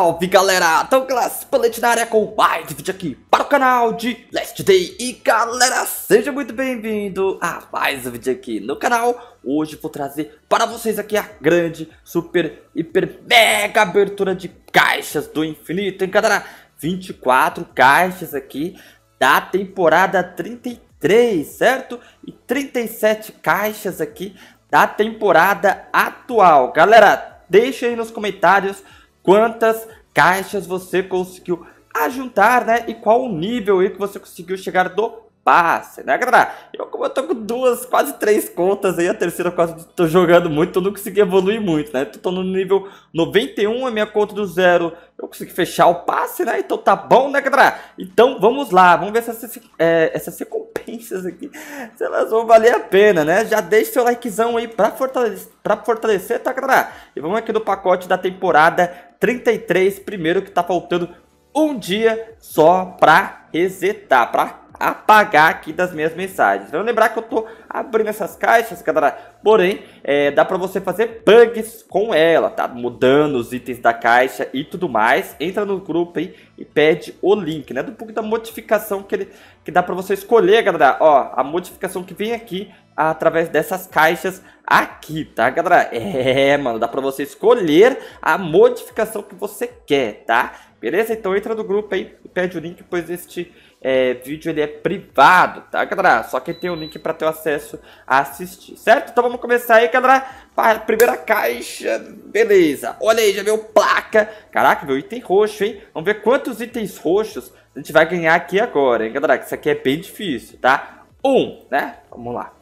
Salve galera, então, classe palete na área com mais um vídeo aqui para o canal de Last Day E galera, seja muito bem-vindo a mais um vídeo aqui no canal Hoje vou trazer para vocês aqui a grande, super, hiper, mega abertura de caixas do infinito Hein galera, 24 caixas aqui da temporada 33, certo? E 37 caixas aqui da temporada atual Galera, deixa aí nos comentários quantas caixas você conseguiu ajuntar, né? E qual o nível aí que você conseguiu chegar do passe, né, galera? Eu, como eu tô com duas, quase três contas aí, a terceira quase tô jogando muito, eu não consegui evoluir muito, né? Tô no nível 91, a minha conta do zero, eu consegui fechar o passe, né? Então tá bom, né, galera? Então vamos lá, vamos ver se essas, é, essas recompensas aqui, se elas vão valer a pena, né? Já deixa seu likezão aí pra fortalecer, pra fortalecer, tá, galera? E vamos aqui no pacote da temporada 33, primeiro que tá faltando um dia só pra resetar, pra apagar aqui das minhas mensagens. Então lembrar que eu estou abrindo essas caixas, galera. Porém, é, dá para você fazer bugs com ela, tá? Mudando os itens da caixa e tudo mais. Entra no grupo aí e pede o link, né? Do pouco da modificação que, ele, que dá para você escolher, galera. Ó, a modificação que vem aqui através dessas caixas aqui, tá, galera? É, mano, dá pra você escolher a modificação que você quer, tá? Beleza? Então entra no grupo aí e pede o link, pois este é, vídeo ele é privado, tá, galera? Só quem tem o link para ter acesso a assistir, certo? Então vamos começar aí, galera. A primeira caixa, beleza. Olha aí, já veio placa. Caraca, meu item roxo, hein? Vamos ver quantos itens roxos a gente vai ganhar aqui agora, hein, galera? Isso aqui é bem difícil, tá? Um, né? Vamos lá.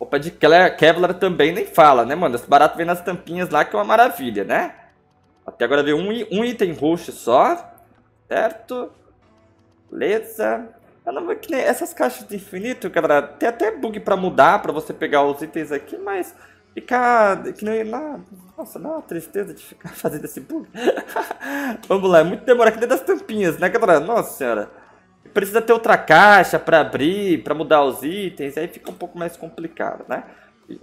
Opa, de Kevlar também nem fala, né, mano? Esse barato vem nas tampinhas lá, que é uma maravilha, né? Até agora veio um, um item roxo só. Certo? Beleza. Eu não vou que nem essas caixas de infinito, galera. Tem até bug pra mudar, pra você pegar os itens aqui, mas ficar que nem lá. Nossa, não, uma tristeza de ficar fazendo esse bug. Vamos lá, é muito demorado aqui dentro das tampinhas, né, galera? Nossa senhora. Precisa ter outra caixa pra abrir, pra mudar os itens, aí fica um pouco mais complicado, né?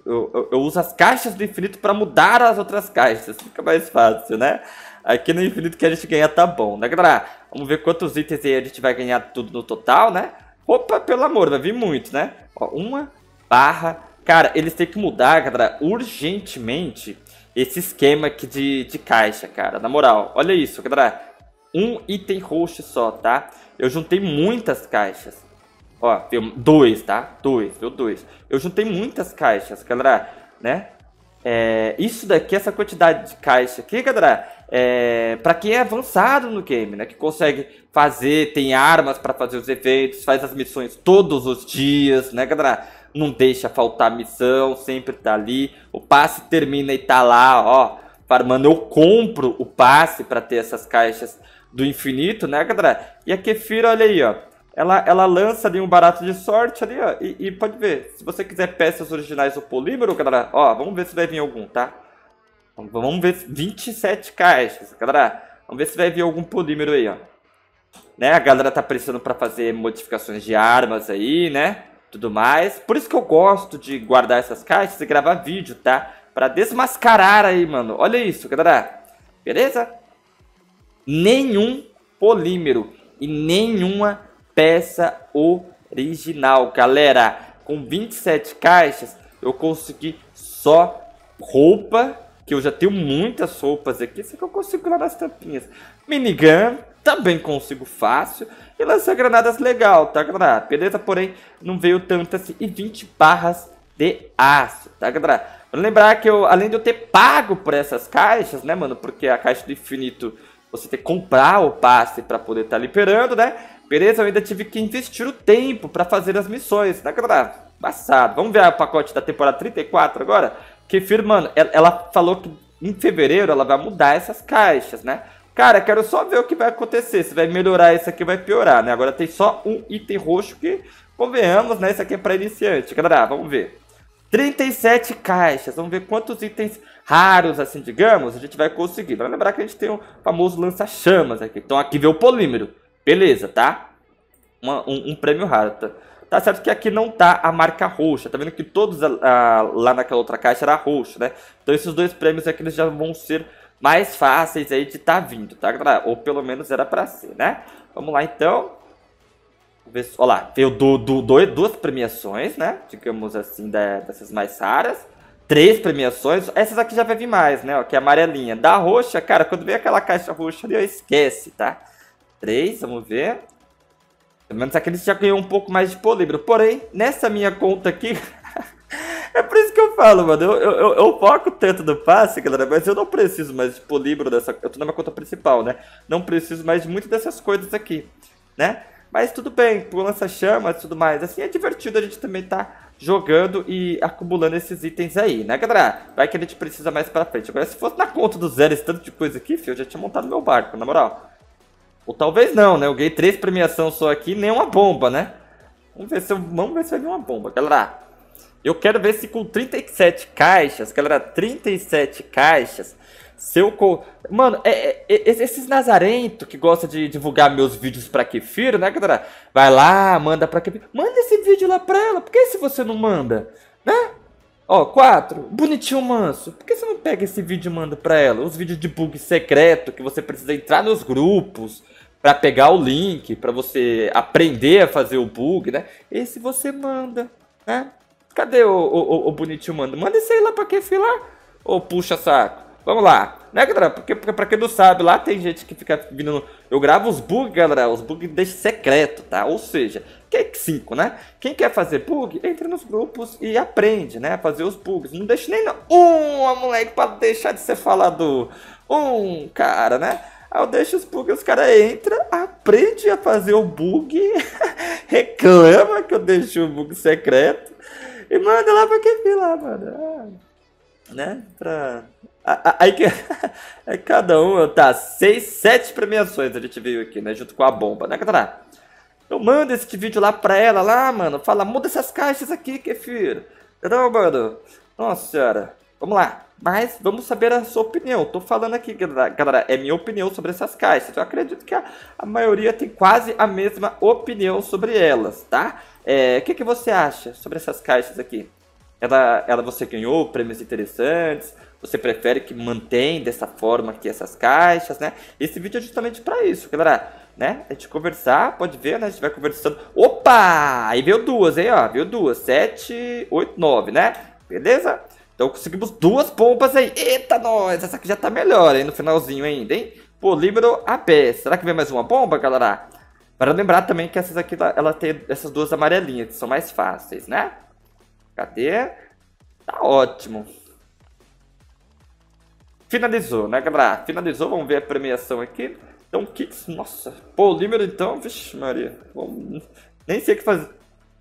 eu, eu, eu uso as caixas do infinito para mudar as outras caixas. Fica mais fácil, né? Aqui no infinito que a gente ganha tá bom, né, galera? Vamos ver quantos itens aí a gente vai ganhar tudo no total, né? Opa, pelo amor, vai vir muito, né? Ó, uma barra. Cara, eles têm que mudar, galera, urgentemente esse esquema aqui de, de caixa, cara. Na moral, olha isso, galera. Um item roxo só, tá? Eu juntei muitas caixas. Ó, tem dois, tá? Dois, deu dois. Eu juntei muitas caixas, galera, né? É, isso daqui, essa quantidade de caixa aqui, galera, é para quem é avançado no game, né? Que consegue fazer, tem armas para fazer os eventos, faz as missões todos os dias, né, galera? Não deixa faltar missão, sempre tá ali. O passe termina e tá lá, ó. Farmando, eu compro o passe para ter essas caixas do infinito, né, galera? E a Kefira, olha aí, ó ela, ela lança ali um barato de sorte ali, ó. E, e pode ver, se você quiser peças originais do polímero, galera, ó, vamos ver se vai vir algum, tá? Vamos ver, 27 caixas, galera. Vamos ver se vai vir algum polímero aí, ó. Né, a galera tá precisando pra fazer modificações de armas aí, né? Tudo mais. Por isso que eu gosto de guardar essas caixas e gravar vídeo, tá? Pra desmascarar aí, mano. Olha isso, galera. Beleza? Nenhum polímero e nenhuma peça original, galera. Com 27 caixas, eu consegui só roupa, que eu já tenho muitas roupas aqui, só que eu consigo lá nas tampinhas. Minigun, também consigo fácil. E lança-granadas legal, tá, galera? Beleza? Porém, não veio tanto assim. E 20 barras de aço, tá, galera? Vou lembrar que eu, além de eu ter pago por essas caixas, né, mano? Porque a caixa do infinito, você tem que comprar o passe pra poder estar tá liberando, né? Beleza, eu ainda tive que investir o tempo para fazer as missões. Tá, galera? Passado. Vamos ver o pacote da temporada 34 agora? Que firma, ela falou que em fevereiro ela vai mudar essas caixas, né? Cara, quero só ver o que vai acontecer. Se vai melhorar isso aqui, vai piorar, né? Agora tem só um item roxo que, convenhamos, né? Isso aqui é para iniciante. Galera, vamos ver. 37 caixas. Vamos ver quantos itens raros, assim, digamos, a gente vai conseguir. Vai lembrar que a gente tem o famoso lança-chamas aqui. Então aqui vê o polímero. Beleza, tá? Uma, um, um, prêmio raro. Tá? tá? certo que aqui não tá a marca roxa. Tá vendo que todos a, ah, a, ah, lá naquela outra caixa era roxo, né? Então esses dois prêmios aqui é eles já vão ser mais fáceis aí de estar tá vindo, tá, galera? Ou pelo menos era pra ser, né? Vamos lá, então. Olha lá, veio do, do, do, duas premiações, né? Digamos assim, da, dessas mais raras. Três premiações. Essas aqui já vai vir mais, né? Ó, que é amarelinha. Da roxa, cara, quando vem aquela caixa roxa ali, eu esquece, tá? 3, vamos ver. Pelo menos aqui já ganhou um pouco mais de políbrio. Porém, nessa minha conta aqui... é por isso que eu falo, mano. Eu, eu, eu, foco tanto no passe, galera, mas eu não preciso mais de políbrio dessa... Eu tô na minha conta principal, né? Não preciso mais de muito dessas coisas aqui, né? Mas tudo bem, lança chamas e tudo mais. Assim é divertido a gente também tá jogando e acumulando esses itens aí, né, galera? Vai que a gente precisa mais pra frente. Agora, se fosse na conta do zero esse tanto de coisa aqui, filho, eu já tinha montado meu barco, na moral. Ou talvez não, né? Eu ganhei três premiações só aqui, nem uma bomba, né? Vamos ver se, eu, vamos ver se vai vir uma bomba, galera. Eu quero ver se com 37 caixas, galera, 37 caixas, se eu... Co... Mano, é, é, é esses nazarento que gosta de divulgar meus vídeos pra Kefir, né, galera? Vai lá, manda pra Kefir. Manda esse vídeo lá pra ela, por que se você não manda? Né? Ó, 4, bonitinho manso. Por que você não pega esse vídeo e manda pra ela? Os vídeos de bug secreto, que você precisa entrar nos grupos para pegar o link, para você aprender a fazer o bug, né? Esse você manda, né? Cadê o, o, o bonitinho manda? Manda esse aí lá para quem lá, ou puxa saco. Vamos lá. Né, galera? Porque, porque quem não sabe, lá tem gente que fica vindo... Eu gravo os bugs, galera. Os bugs deixa secreto, tá? Ou seja, é que 5, né? Quem quer fazer bug, entra nos grupos e aprende, né? Fazer os bugs. Não deixe nem... Não. Um, moleque, para deixar de ser falado. Um, cara, né? Aí eu deixo os bugs, os caras entram, aprende a fazer o bug, reclama que eu deixo o bug secreto e manda lá pra quem lá, mano. Ah, né? Pra. Aí que. cada um, tá, seis, sete premiações a gente veio aqui, né? Junto com a bomba, né, Catará? Eu mando esse vídeo lá pra ela, lá, mano. Fala, muda essas caixas aqui, Kefir. Não, mano. Nossa senhora. Vamos lá. Mas vamos saber a sua opinião. Tô falando aqui, galera, é minha opinião sobre essas caixas. Eu acredito que a, a maioria tem quase a mesma opinião sobre elas, tá? É, o é, que, que você acha sobre essas caixas aqui? Ela, ela você ganhou prêmios interessantes? Você prefere que mantém dessa forma aqui essas caixas, né? Esse vídeo é justamente para isso, galera, né? A gente conversar, pode ver, né? A gente vai conversando. Opa! Aí veio duas, hein, ó. Veio duas. Sete, oito, nove, né? Beleza? Então conseguimos duas pompas aí. Eita, nós! Essa aqui já tá melhor, hein? No finalzinho ainda, hein? Polímero a pé. Será que vem mais uma bomba, galera? Para lembrar também que essas aqui, ela tem essas duas amarelinhas, que são mais fáceis, né? Cadê? Tá ótimo. Finalizou, né, galera? Finalizou, vamos ver a premiação aqui. Então, kits, nossa, polímero então, vixe Maria, nem sei o que fazer.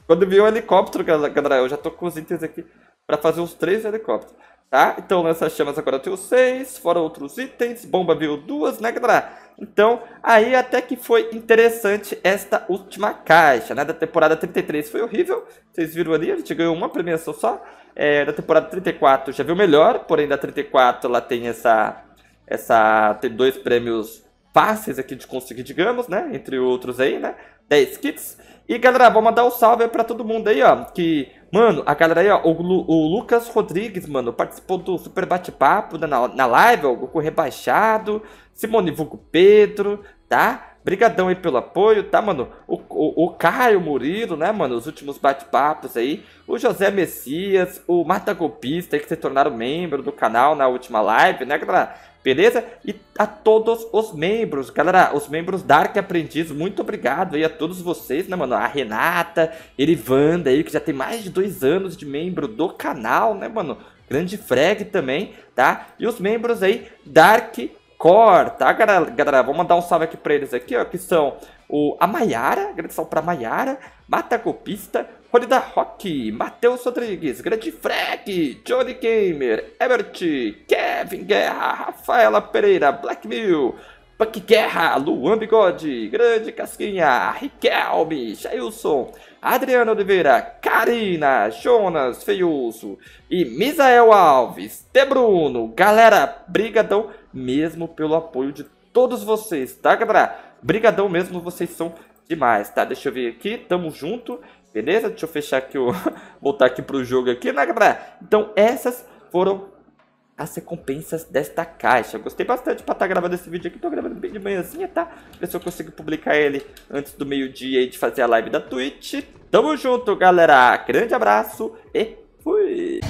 Quando vi o um helicóptero, galera, eu já tô com os itens aqui para fazer os três helicópteros. Tá? Então nessas chamas agora eu tenho seis, fora outros itens, bomba veio duas, né, galera? Então, aí até que foi interessante esta última caixa, né? Da temporada 33 foi horrível, vocês viram ali, a gente ganhou uma premiação só. É, da temporada 34 já viu melhor, porém da 34 ela tem essa... essa tem dois prêmios fáceis aqui de conseguir, digamos, né? Entre outros aí, né? 10 kits. E galera, vou mandar um salve para todo mundo aí, ó, que Mano, a galera aí, ó, o, Lu, o Lucas Rodrigues, mano, participou do super bate-papo na, na live, ó, o Goku Rebaixado, Simone Vugo Pedro, tá? Brigadão aí pelo apoio, tá, mano? O, o, o Caio Murilo, né, mano? Os últimos bate-papos aí. O José Messias, o Mata Golpista aí que se tornaram membro do canal na última live, né, galera? Beleza? E a todos os membros, galera, os membros Dark Aprendiz, muito obrigado aí a todos vocês, né, mano? A Renata, Erivanda aí, que já tem mais de dois anos de membro do canal, né, mano? Grande frag também, tá? E os membros aí Dark Core, tá, galera? galera vamos mandar um salve aqui pra eles aqui, ó, que são o, a Maiara, grande salve pra Mata Matacopista, da Rock, Matheus Rodrigues, Grande Freck, Johnny Gamer, Ebert, Kevin Guerra, Rafaela Pereira, Blackmill, Punk Guerra, Luan Bigode, Grande Casquinha, Riquelme, Jailson, Adriano Oliveira, Karina, Jonas Feioso e Misael Alves, De Bruno. Galera, brigadão mesmo pelo apoio de todos vocês, tá, galera? Brigadão mesmo, vocês são demais, tá? Deixa eu ver aqui, tamo junto. Beleza? Deixa eu fechar aqui o... Voltar aqui pro jogo aqui, né, galera? Então, essas foram as recompensas desta caixa. gostei bastante para estar tá gravando esse vídeo aqui. Tô gravando bem de manhãzinha, tá? Ver se eu consigo publicar ele antes do meio-dia e de fazer a live da Twitch. Tamo junto, galera! Grande abraço e fui!